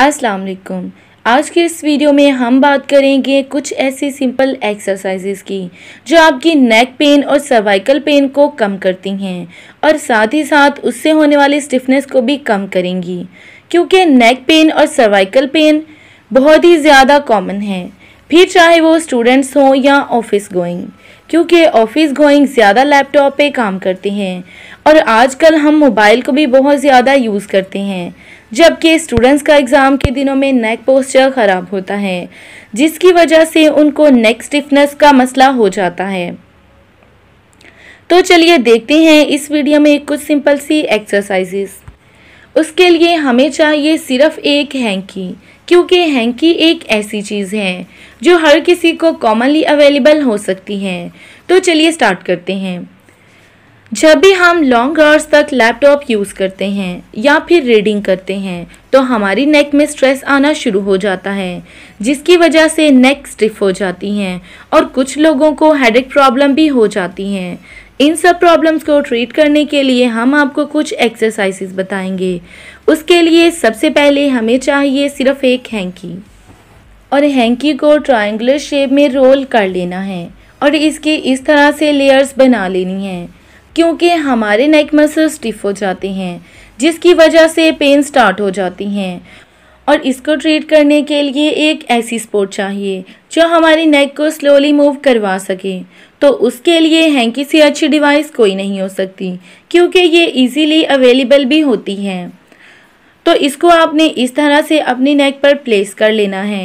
अस्सलाम वालेकुम आज के इस वीडियो में हम बात करेंगे कुछ ऐसी सिंपल एक्सरसाइजेज की जो आपकी नेक पेन और सर्वाइकल पेन को कम करती हैं और साथ ही साथ उससे होने वाली स्टिफनेस को भी कम करेंगी क्योंकि नेक पेन और सर्वाइकल पेन बहुत ही ज़्यादा कॉमन है फिर चाहे वो स्टूडेंट्स हों या ऑफिस गोइंग क्योंकि ऑफिस गोइंग ज़्यादा लैपटॉप पे काम करते हैं और आजकल हम मोबाइल को भी बहुत ज़्यादा यूज़ करते हैं जबकि स्टूडेंट्स का एग्ज़ाम के दिनों में नेक पोस्चर ख़राब होता है जिसकी वजह से उनको नेक स्टिफनेस का मसला हो जाता है तो चलिए देखते हैं इस वीडियो में कुछ सिंपल सी एक्सरसाइजेस उसके लिए हमें चाहिए सिर्फ एक हैंकी क्योंकि हैंकी एक ऐसी चीज़ है जो हर किसी को कॉमनली अवेलेबल हो सकती है तो चलिए स्टार्ट करते हैं जब भी हम लॉन्ग आवर्स तक लैपटॉप यूज़ करते हैं या फिर रीडिंग करते हैं तो हमारी नेक में स्ट्रेस आना शुरू हो जाता है जिसकी वजह से नेक स्टिफ हो जाती हैं और कुछ लोगों को हेडेक प्रॉब्लम भी हो जाती हैं इन सब प्रॉब्लम्स को ट्रीट करने के लिए हम आपको कुछ एक्सरसाइजेस बताएंगे उसके लिए सबसे पहले हमें चाहिए सिर्फ एक हैंकी और हैंकी को ट्रायंगुलर शेप में रोल कर लेना है और इसके इस तरह से लेयर्स बना लेनी है क्योंकि हमारे नेक मसल स्टिफ हो जाते हैं जिसकी वजह से पेन स्टार्ट हो जाती हैं और इसको ट्रीट करने के लिए एक ऐसी स्पोर्ट चाहिए जो हमारी नेक को स्लोली मूव करवा सके तो उसके लिए हैंकी से अच्छी डिवाइस कोई नहीं हो सकती क्योंकि ये इजीली अवेलेबल भी होती है तो इसको आपने इस तरह से अपनी नेक पर प्लेस कर लेना है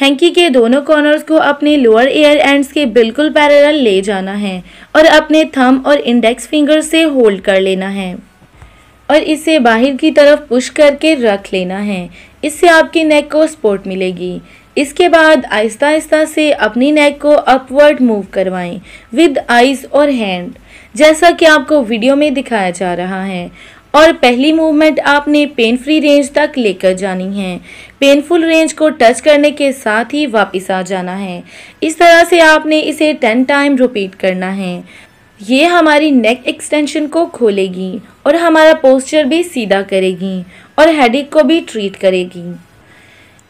हैंकी के दोनों कॉर्नर्स को अपने लोअर एयर एंड्स के बिल्कुल पैरेलल ले जाना है और अपने थंब और इंडेक्स फिंगर से होल्ड कर लेना है और इसे बाहर की तरफ पुश करके रख लेना है इससे आपके नेक को सपोर्ट मिलेगी इसके बाद आहिस्ता आहिस्ता से अपनी नेक को अपवर्ड मूव करवाएं विद आइज और हैंड जैसा कि आपको वीडियो में दिखाया जा रहा है और पहली मूवमेंट आपने पेन फ्री रेंज तक लेकर जानी है पेनफुल रेंज को टच करने के साथ ही वापस आ जाना है इस तरह से आपने इसे टेन टाइम रिपीट करना है ये हमारी नेक एक्सटेंशन को खोलेगी और हमारा पोस्चर भी सीधा करेगी और हेडिक को भी ट्रीट करेगी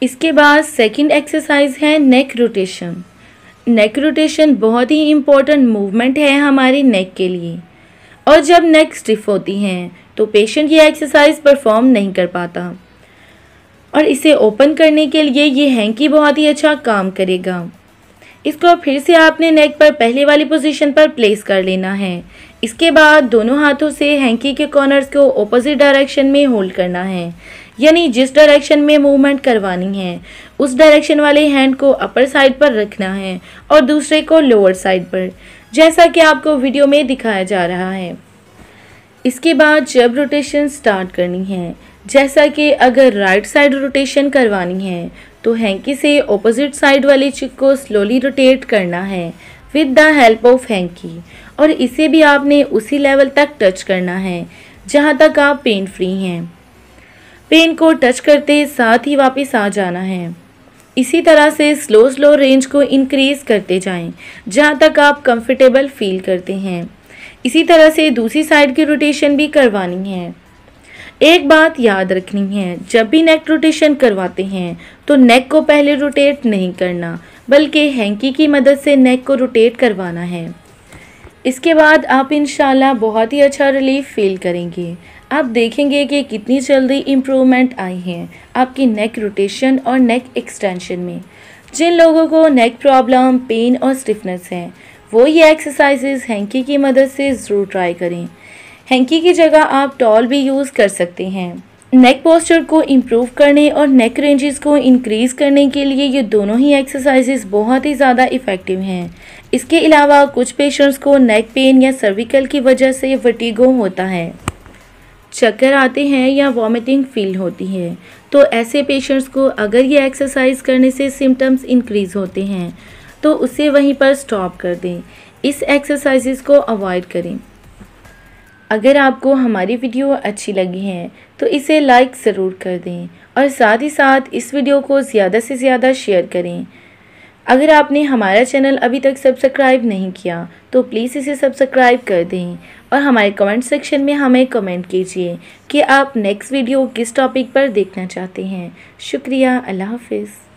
इसके बाद सेकंड एक्सरसाइज है नेक रोटेशन नेक रोटेशन बहुत ही इम्पोर्टेंट मूवमेंट है हमारी नेक के लिए और जब नेक स्टिफ होती हैं तो पेशेंट ये एक्सरसाइज परफॉर्म नहीं कर पाता और इसे ओपन करने के लिए ये हैंकी बहुत ही अच्छा काम करेगा इसको फिर से आपने नेक पर पहले वाली पोजीशन पर प्लेस कर लेना है इसके बाद दोनों हाथों से हैंकी के कॉर्नर्स को ओपोजिट डायरेक्शन में होल्ड करना है यानी जिस डायरेक्शन में मूवमेंट करवानी है उस डायरेक्शन वाले हैंड को अपर साइड पर रखना है और दूसरे को लोअर साइड पर जैसा कि आपको वीडियो में दिखाया जा रहा है इसके बाद जब रोटेशन स्टार्ट करनी है जैसा कि अगर राइट साइड रोटेशन करवानी है तो हैंकी से ऑपोजिट साइड वाली चिक को स्लोली रोटेट करना है with the help of hanky और इसे भी आपने उसी लेवल तक टच करना है जहाँ तक आप पेन फ्री हैं पेन को टच करते साथ ही वापस आ जाना है इसी तरह से स्लो स्लो रेंज को इंक्रीज़ करते जाएं जहाँ तक आप कंफर्टेबल फील करते हैं इसी तरह से दूसरी साइड की रोटेशन भी करवानी है एक बात याद रखनी है जब भी नेक रोटेशन करवाते हैं तो नेक को पहले रोटेट नहीं करना बल्कि हैंकी की मदद से नेक को रोटेट करवाना है इसके बाद आप इन बहुत ही अच्छा रिलीफ फील करेंगे आप देखेंगे कि कितनी जल्दी इम्प्रूवमेंट आई है आपकी नेक रोटेशन और नेक एक्सटेंशन में जिन लोगों को नेक प्रॉब्लम पेन और स्टिफनेस है वो ये एक्सरसाइजेज हैंकी की मदद से ज़रूर ट्राई करें हैंकी की जगह आप टॉल भी यूज़ कर सकते हैं नेक पोस्चर को इम्प्रूव करने और नेक रेंजेस को इंक्रीज़ करने के लिए ये दोनों ही एक्सरसाइजेज बहुत ही ज़्यादा इफ़ेक्टिव हैं इसके अलावा कुछ पेशेंट्स को नेक पेन या सर्विकल की वजह से वटीगो होता है चक्कर आते हैं या वॉमिटिंग फील होती है तो ऐसे पेशेंट्स को अगर ये एक्सरसाइज करने से सिम्टम्स इंक्रीज़ होते हैं तो उसे वहीं पर स्टॉप कर दें इस एक्सरसाइज़ को अवॉइड करें अगर आपको हमारी वीडियो अच्छी लगी है तो इसे लाइक ज़रूर कर दें और साथ ही साथ इस वीडियो को ज़्यादा से ज़्यादा शेयर करें अगर आपने हमारा चैनल अभी तक सब्सक्राइब नहीं किया तो प्लीज़ इसे सब्सक्राइब कर दें और हमारे कमेंट सेक्शन में हमें कमेंट कीजिए कि आप नेक्स्ट वीडियो किस टॉपिक पर देखना चाहते हैं शुक्रिया अल्लाह हाफिज़